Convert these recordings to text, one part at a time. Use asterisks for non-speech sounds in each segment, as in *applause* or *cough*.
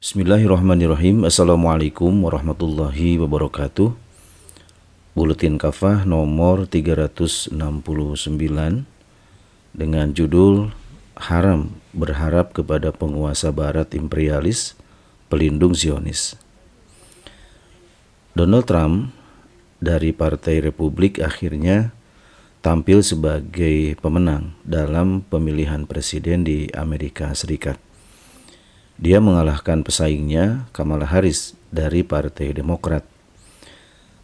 Bismillahirrahmanirrahim. Assalamualaikum warahmatullahi wabarakatuh. Buletin Kafah nomor 369 dengan judul Haram berharap kepada penguasa barat imperialis pelindung Zionis. Donald Trump dari Partai Republik akhirnya tampil sebagai pemenang dalam pemilihan presiden di Amerika Serikat. Dia mengalahkan pesaingnya Kamala Harris dari Partai Demokrat.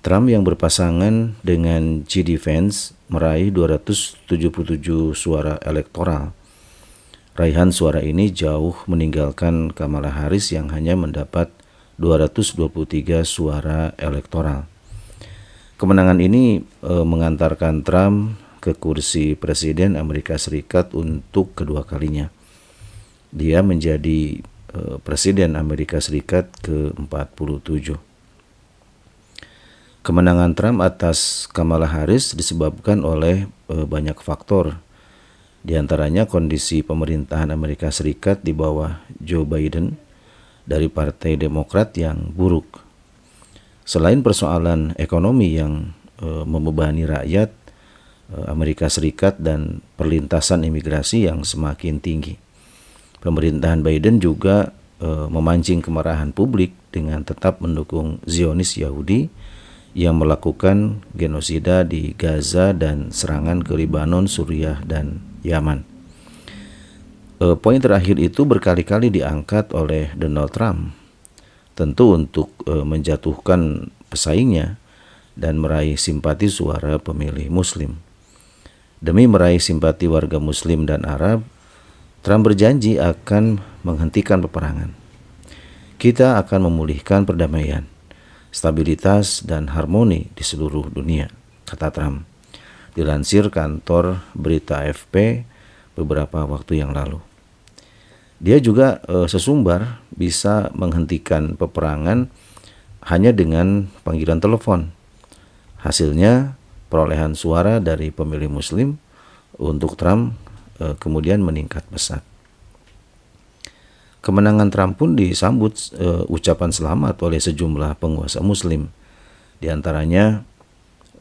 Trump yang berpasangan dengan J.D. Vance meraih 277 suara elektoral. Raihan suara ini jauh meninggalkan Kamala Harris yang hanya mendapat 223 suara elektoral. Kemenangan ini e, mengantarkan Trump ke kursi presiden Amerika Serikat untuk kedua kalinya. Dia menjadi Eh, Presiden Amerika Serikat ke-47. Kemenangan Trump atas Kamala Harris disebabkan oleh eh, banyak faktor, di antaranya kondisi pemerintahan Amerika Serikat di bawah Joe Biden dari Partai Demokrat yang buruk. Selain persoalan ekonomi yang eh, membebani rakyat Amerika Serikat dan perlintasan imigrasi yang semakin tinggi pemerintahan Biden juga e, memancing kemarahan publik dengan tetap mendukung Zionis Yahudi yang melakukan genosida di Gaza dan serangan ke Lebanon, Suriah, dan Yaman. E, poin terakhir itu berkali-kali diangkat oleh Donald Trump, tentu untuk e, menjatuhkan pesaingnya dan meraih simpati suara pemilih Muslim. Demi meraih simpati warga Muslim dan Arab, Trump berjanji akan menghentikan peperangan. Kita akan memulihkan perdamaian, stabilitas, dan harmoni di seluruh dunia, kata Trump. Dilansir kantor berita FP beberapa waktu yang lalu. Dia juga eh, sesumbar bisa menghentikan peperangan hanya dengan panggilan telepon. Hasilnya, perolehan suara dari pemilih Muslim untuk Trump Eh, kemudian meningkat pesat. Kemenangan Trump pun disambut e, ucapan selamat oleh sejumlah penguasa Muslim, diantaranya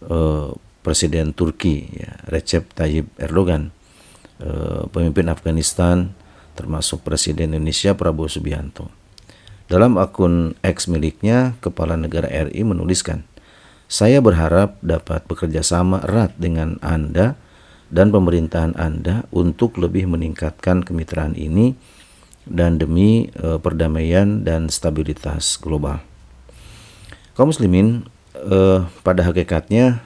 e, eh, Presiden Turki ya, Recep Tayyip Erdogan, e, pemimpin Afghanistan, termasuk Presiden Indonesia Prabowo Subianto. Dalam akun X miliknya, Kepala Negara RI menuliskan, saya berharap dapat bekerja sama erat dengan Anda dan pemerintahan Anda untuk lebih meningkatkan kemitraan ini dan demi e, perdamaian dan stabilitas global. Kaum muslimin, e, pada hakikatnya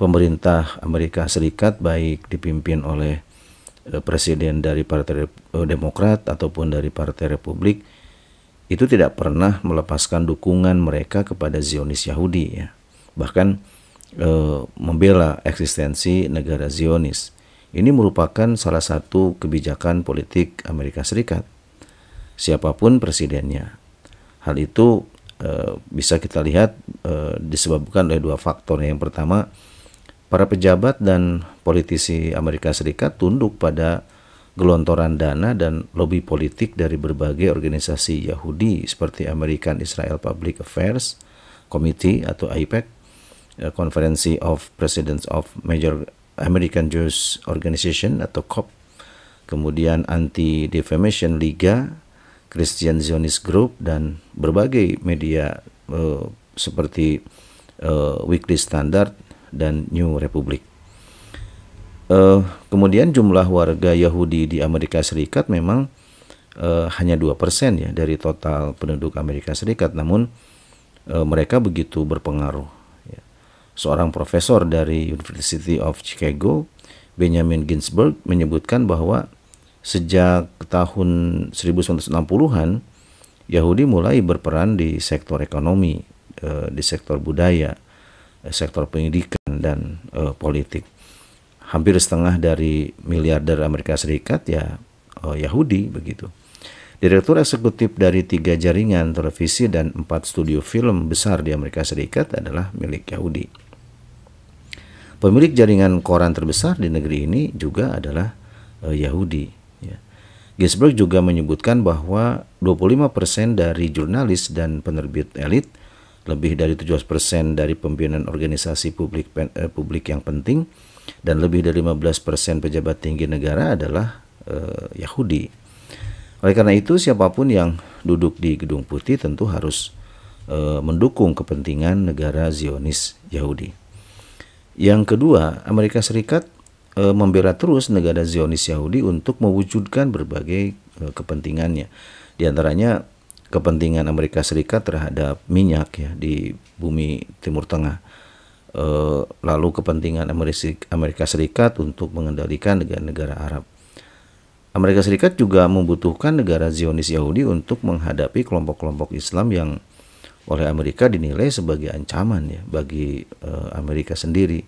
pemerintah Amerika Serikat baik dipimpin oleh e, presiden dari Partai e, Demokrat ataupun dari Partai Republik itu tidak pernah melepaskan dukungan mereka kepada Zionis Yahudi ya. Bahkan e, membela eksistensi negara Zionis. Ini merupakan salah satu kebijakan politik Amerika Serikat. Siapapun presidennya. Hal itu e, bisa kita lihat e, disebabkan oleh dua faktor. Yang pertama, para pejabat dan politisi Amerika Serikat tunduk pada gelontoran dana dan lobi politik dari berbagai organisasi Yahudi seperti American Israel Public Affairs Committee atau AIPAC, e Ya, konferensi of Presidents of Major American Jews Organization atau COP, kemudian Anti Defamation Liga, Christian Zionist Group dan berbagai media uh, seperti uh, Weekly Standard dan New Republic. Uh, kemudian jumlah warga Yahudi di Amerika Serikat memang uh, hanya persen ya dari total penduduk Amerika Serikat namun uh, mereka begitu berpengaruh seorang profesor dari University of Chicago, Benjamin Ginsberg menyebutkan bahwa sejak tahun 1960-an Yahudi mulai berperan di sektor ekonomi, eh, di sektor budaya, eh, sektor pendidikan dan eh, politik. Hampir setengah dari miliarder Amerika Serikat ya Yahudi begitu. Direktur eksekutif dari tiga jaringan televisi dan empat studio film besar di Amerika Serikat adalah milik Yahudi. Pemilik jaringan koran terbesar di negeri ini juga adalah uh, Yahudi. Ya. juga menyebutkan bahwa 25% dari jurnalis dan penerbit elit, lebih dari 17% dari pimpinan organisasi publik pen, uh, publik yang penting, dan lebih dari 15% pejabat tinggi negara adalah uh, Yahudi. Oleh karena itu, siapapun yang duduk di Gedung Putih tentu harus mendukung kepentingan negara Zionis Yahudi. Yang kedua, Amerika Serikat e, membela terus negara Zionis Yahudi untuk mewujudkan berbagai e, kepentingannya. Di antaranya kepentingan Amerika Serikat terhadap minyak ya di bumi Timur Tengah. E, lalu kepentingan Amerika Serikat untuk mengendalikan negara-negara Arab. Amerika Serikat juga membutuhkan negara Zionis Yahudi untuk menghadapi kelompok-kelompok Islam yang oleh Amerika dinilai sebagai ancaman ya bagi uh, Amerika sendiri.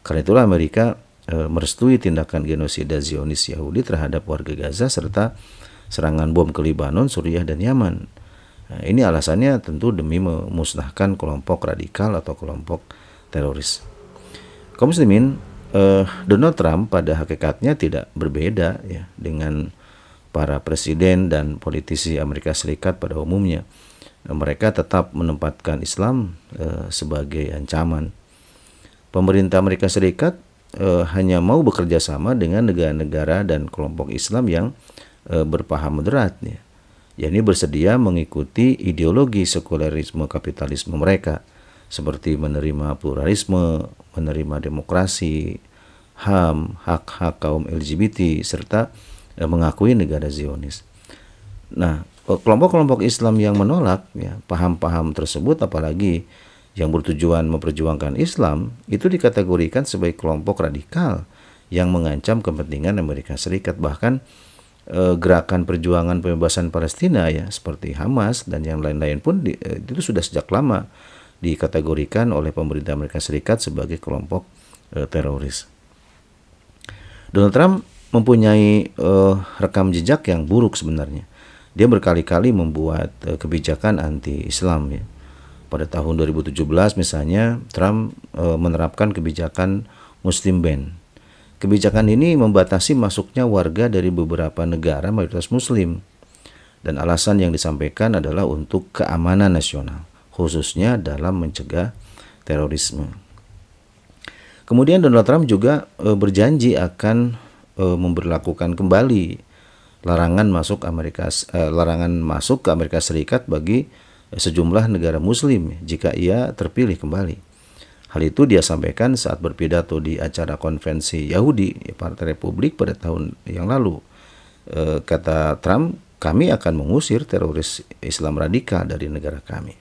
Karena itulah Amerika uh, merestui tindakan genosida Zionis Yahudi terhadap warga Gaza serta serangan bom ke Lebanon, Suriah dan Yaman. Nah, ini alasannya tentu demi memusnahkan kelompok radikal atau kelompok teroris. Kaum muslimin, eh, Donald Trump pada hakikatnya tidak berbeda ya dengan para presiden dan politisi Amerika Serikat pada umumnya mereka tetap menempatkan Islam uh, sebagai ancaman. Pemerintah Amerika Serikat uh, hanya mau bekerja sama dengan negara-negara dan kelompok Islam yang uh, berpaham moderat, ya. yakni bersedia mengikuti ideologi sekulerisme kapitalisme mereka, seperti menerima pluralisme, menerima demokrasi, HAM, hak-hak kaum LGBT, serta uh, mengakui negara Zionis. Nah, kelompok-kelompok Islam yang menolak ya paham-paham tersebut apalagi yang bertujuan memperjuangkan Islam itu dikategorikan sebagai kelompok radikal yang mengancam kepentingan Amerika Serikat bahkan e, gerakan perjuangan pembebasan Palestina ya seperti Hamas dan yang lain-lain pun di, e, itu sudah sejak lama dikategorikan oleh pemerintah Amerika Serikat sebagai kelompok e, teroris. Donald Trump mempunyai rekam jejak yang buruk sebenarnya dia berkali-kali membuat eh, kebijakan anti-Islam ya. Pada tahun 2017 misalnya Trump uh, menerapkan kebijakan Muslim Ban. Kebijakan ini membatasi masuknya warga dari beberapa negara mayoritas muslim. Dan alasan yang disampaikan adalah untuk keamanan nasional, khususnya dalam mencegah terorisme. Kemudian Donald Trump juga e, berjanji akan e, memberlakukan kembali larangan masuk Amerika eh, larangan masuk ke Amerika Serikat bagi sejumlah negara muslim jika ia terpilih kembali. Hal itu dia sampaikan saat berpidato di acara konvensi Yahudi Partai Republik pada tahun yang lalu. E, kata Trump, kami akan mengusir teroris Islam radikal dari negara kami.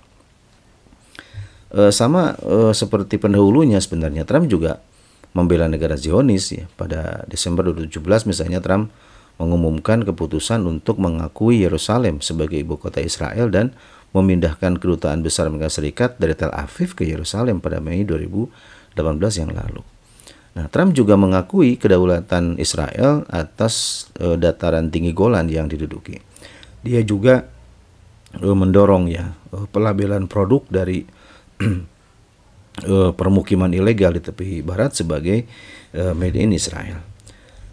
E, sama e, seperti pendahulunya sebenarnya Trump juga membela negara Zionis ya pada Desember 2017 misalnya Trump mengumumkan keputusan untuk mengakui Yerusalem sebagai ibu kota Israel dan memindahkan kedutaan besar Amerika Serikat dari Tel Aviv ke Yerusalem pada Mei 2018 yang lalu. Nah, Trump juga mengakui kedaulatan Israel atas e, dataran tinggi Golan yang diduduki. Dia juga e, mendorong ya e, pelabelan produk dari e, *clears throat* permukiman ilegal di tepi barat sebagai e, made in Israel.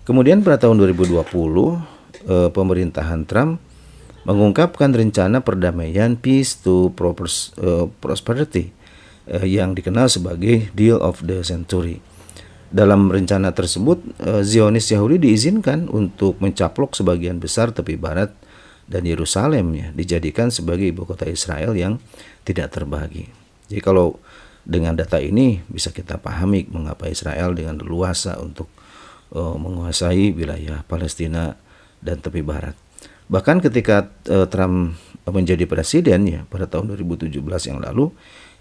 Kemudian pada tahun 2020, eh, pemerintahan Trump mengungkapkan rencana perdamaian Peace to eh, Prosperity eh, yang dikenal sebagai Deal of the Century. Dalam rencana tersebut, Zionis Yahudi diizinkan untuk mencaplok sebagian besar tepi barat dan Yerusalem ya, dijadikan sebagai ibu kota Israel yang tidak terbagi. Jadi kalau dengan data ini bisa kita pahami mengapa Israel dengan leluasa untuk uh, menguasai wilayah Palestina dan tepi barat. Bahkan ketika uh, Trump menjadi presiden ya pada tahun 2017 yang lalu,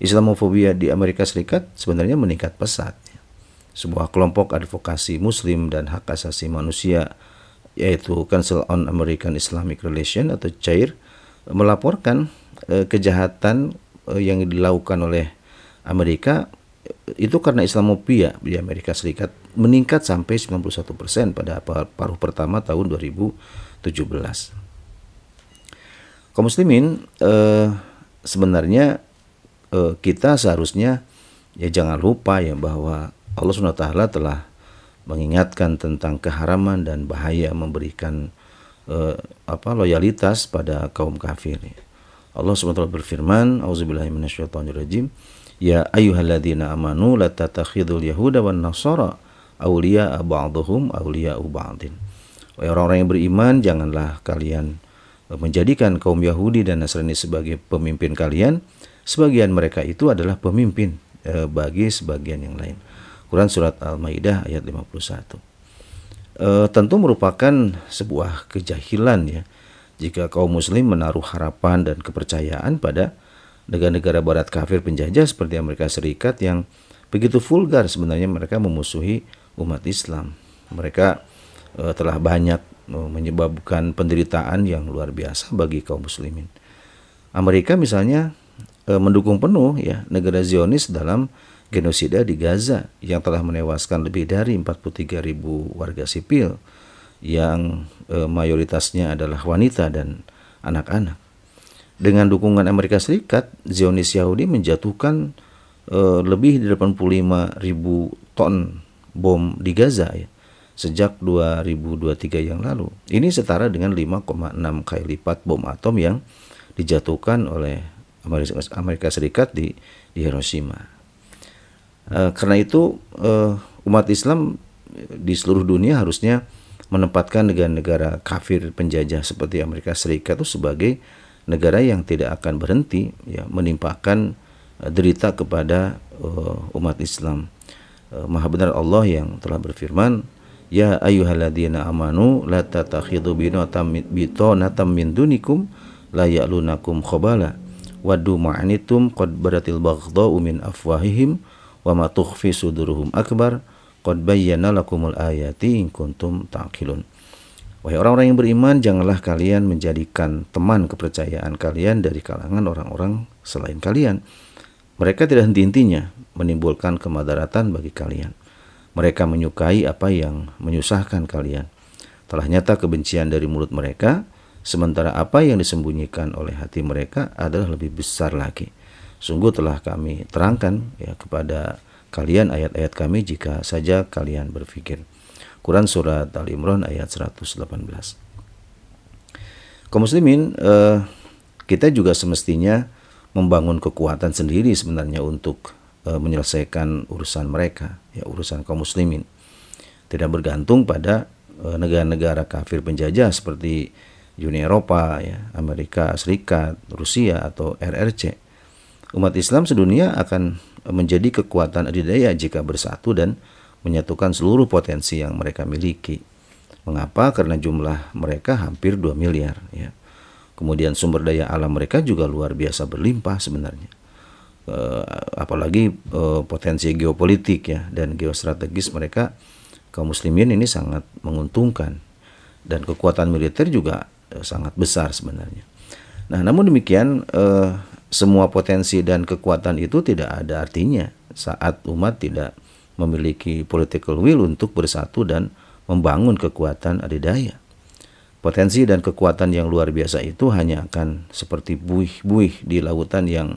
Islamofobia di Amerika Serikat sebenarnya meningkat pesat. Ya. Sebuah kelompok advokasi muslim dan hak asasi manusia yaitu Council on American Islamic Relations atau CAIR melaporkan eh, kejahatan eh, yang dilakukan oleh Amerika itu karena Islamopia ya, di Amerika Serikat meningkat sampai 91% pada paruh pertama tahun 2017. Kaum muslimin eh, sebenarnya eh, kita seharusnya ya jangan lupa ya bahwa Allah SWT telah mengingatkan tentang keharaman dan bahaya memberikan eh, apa loyalitas pada kaum kafir. Allah SWT berfirman, auzubillahi minasyaitonirrajim. Ya ayyuhalladzina amanu la tattakhidul yahuda wan nasara awliya ba'dhum awliya ba'din. Orang-orang yang beriman janganlah kalian eh, menjadikan kaum Yahudi dan Nasrani sebagai pemimpin kalian. Sebagian mereka itu adalah pemimpin eh, bagi sebagian yang lain. Quran surat Al-Maidah ayat 51. E, eh, tentu merupakan sebuah kejahilan ya jika kaum muslim menaruh harapan dan kepercayaan pada negara-negara barat kafir penjajah seperti Amerika Serikat yang begitu vulgar sebenarnya mereka memusuhi umat Islam. Mereka e, telah banyak e, menyebabkan penderitaan yang luar biasa bagi kaum muslimin. Amerika misalnya e, mendukung penuh ya negara Zionis dalam genosida di Gaza yang telah menewaskan lebih dari 43.000 warga sipil yang e, mayoritasnya adalah wanita dan anak-anak dengan dukungan Amerika Serikat, Zionis Yahudi menjatuhkan eh, lebih dari 85 ribu ton bom di Gaza ya, sejak 2023 yang lalu. Ini setara dengan 5,6 kali lipat bom atom yang dijatuhkan oleh Amerika, Serikat di, di Hiroshima. Eh, karena itu eh, umat Islam di seluruh dunia harusnya menempatkan negara-negara kafir penjajah seperti Amerika Serikat itu sebagai negara yang tidak akan berhenti ya menimpakan uh, derita kepada uh, umat Islam. Uh, Maha benar Allah yang telah berfirman, "Ya ayyuhalladzina amanu la tattakhidhu binatam min dunikum la ya'lunakum khabala waddu ma'anitum qad baratil baghdha'u min afwahihim wa ma tukhfi suduruhum akbar." Qad bayyana lakumul ayati in kuntum ta'qilun. Wahai orang-orang yang beriman, janganlah kalian menjadikan teman kepercayaan kalian dari kalangan orang-orang selain kalian. Mereka tidak henti-hentinya menimbulkan kemadaratan bagi kalian. Mereka menyukai apa yang menyusahkan kalian. Telah nyata kebencian dari mulut mereka, sementara apa yang disembunyikan oleh hati mereka adalah lebih besar lagi. Sungguh telah kami terangkan ya kepada kalian ayat-ayat kami jika saja kalian berpikir. Quran Surat al Imran ayat 118. Kau muslimin, eh, kita juga semestinya membangun kekuatan sendiri sebenarnya untuk eh, menyelesaikan urusan mereka, ya urusan kaum muslimin. Tidak bergantung pada eh, negara-negara eh, kafir penjajah seperti Uni Eropa, ya, Amerika Serikat, Rusia atau RRC. Umat Islam sedunia akan menjadi kekuatan adidaya jika bersatu dan menyatukan seluruh potensi yang mereka miliki. Mengapa? Karena jumlah mereka hampir 2 miliar ya. Kemudian sumber daya alam mereka juga luar biasa berlimpah sebenarnya. E, apalagi e, potensi geopolitik ya dan geostrategis mereka kaum muslimin ini sangat menguntungkan dan kekuatan militer juga e, sangat besar sebenarnya. Nah, namun demikian semua potensi dan kekuatan itu tidak ada artinya saat umat tidak memiliki political will untuk bersatu dan membangun kekuatan adidaya. Potensi dan kekuatan yang luar biasa itu hanya akan seperti buih-buih di lautan yang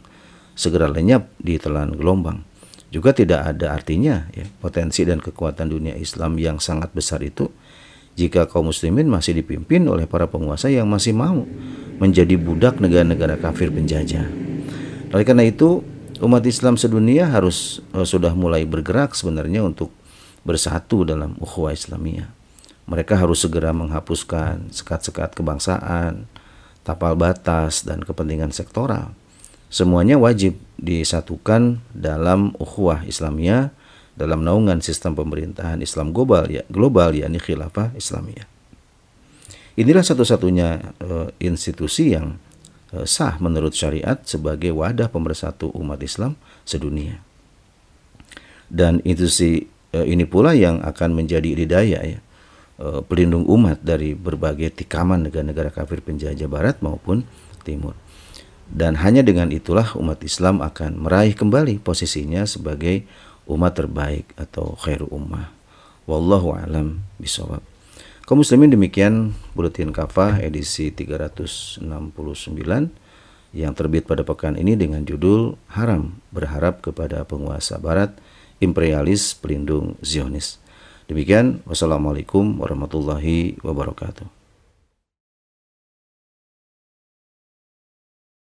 segera lenyap di telan gelombang. Juga tidak ada artinya ya, potensi dan kekuatan dunia Islam yang sangat besar itu jika kaum muslimin masih dipimpin oleh para penguasa yang masih mau menjadi budak negara-negara kafir penjajah. Oleh karena itu, umat Islam sedunia harus uh, sudah mulai bergerak sebenarnya untuk bersatu dalam ukhuwah Islamiyah. Mereka harus segera menghapuskan sekat-sekat kebangsaan, tapal batas dan kepentingan sektoral. Semuanya wajib disatukan dalam ukhuwah Islamiyah dalam naungan sistem pemerintahan Islam global ya global yakni khilafah Islamiyah. Inilah satu-satunya uh, institusi yang Eh, sah menurut syariat sebagai wadah pemersatu umat Islam sedunia. Dan itu eh, ini pula yang akan menjadi lidaya ya eh, pelindung umat dari berbagai tikaman negara-negara kafir penjajah barat maupun timur. Dan hanya dengan itulah umat Islam akan meraih kembali posisinya sebagai umat terbaik atau khairu ummah. Wallahu alam bisawab. Kau muslimin demikian buletin kafah edisi 369 yang terbit pada pekan ini dengan judul Haram berharap kepada penguasa barat imperialis pelindung Zionis. Demikian wassalamualaikum warahmatullahi wabarakatuh.